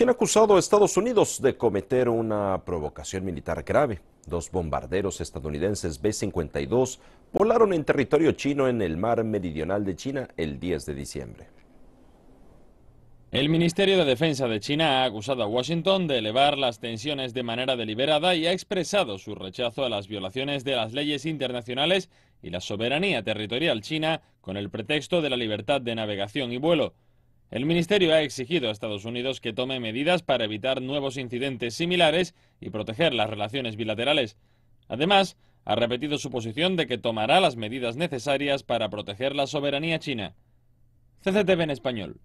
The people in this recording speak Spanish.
China ha acusado a Estados Unidos de cometer una provocación militar grave. Dos bombarderos estadounidenses B-52 volaron en territorio chino en el mar meridional de China el 10 de diciembre. El Ministerio de Defensa de China ha acusado a Washington de elevar las tensiones de manera deliberada y ha expresado su rechazo a las violaciones de las leyes internacionales y la soberanía territorial china con el pretexto de la libertad de navegación y vuelo. El Ministerio ha exigido a Estados Unidos que tome medidas para evitar nuevos incidentes similares y proteger las relaciones bilaterales. Además, ha repetido su posición de que tomará las medidas necesarias para proteger la soberanía china. CCTV en español.